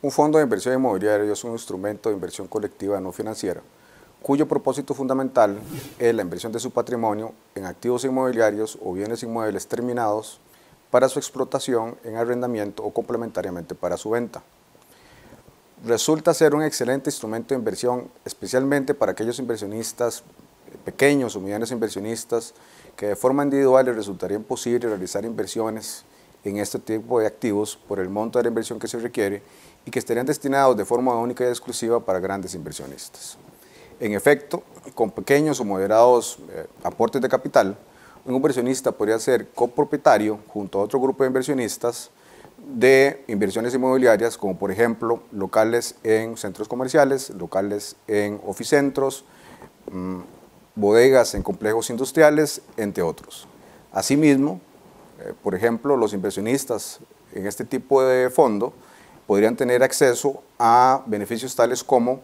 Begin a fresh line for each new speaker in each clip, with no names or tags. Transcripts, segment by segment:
Un fondo de inversión inmobiliaria es un instrumento de inversión colectiva no financiera, cuyo propósito fundamental es la inversión de su patrimonio en activos inmobiliarios o bienes inmuebles terminados para su explotación en arrendamiento o complementariamente para su venta. Resulta ser un excelente instrumento de inversión, especialmente para aquellos inversionistas eh, pequeños o medianos inversionistas que de forma individual les resultaría imposible realizar inversiones en este tipo de activos por el monto de la inversión que se requiere y que estarían destinados de forma única y exclusiva para grandes inversionistas. En efecto, con pequeños o moderados eh, aportes de capital, un inversionista podría ser copropietario junto a otro grupo de inversionistas de inversiones inmobiliarias como por ejemplo locales en centros comerciales, locales en oficentros, mm, bodegas en complejos industriales, entre otros. Asimismo, eh, por ejemplo, los inversionistas en este tipo de fondo podrían tener acceso a beneficios tales como,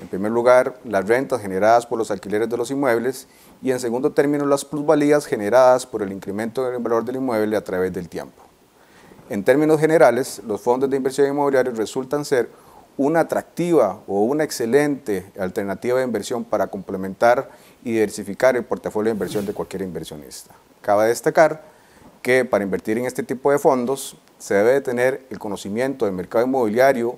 en primer lugar, las rentas generadas por los alquileres de los inmuebles y, en segundo término, las plusvalías generadas por el incremento del valor del inmueble a través del tiempo. En términos generales, los fondos de inversión inmobiliaria resultan ser una atractiva o una excelente alternativa de inversión para complementar y diversificar el portafolio de inversión de cualquier inversionista. Cabe destacar que para invertir en este tipo de fondos se debe tener el conocimiento del mercado inmobiliario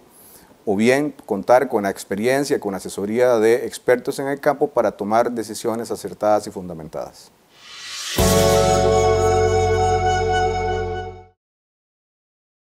o bien contar con la experiencia, con asesoría de expertos en el campo para tomar decisiones acertadas y fundamentadas.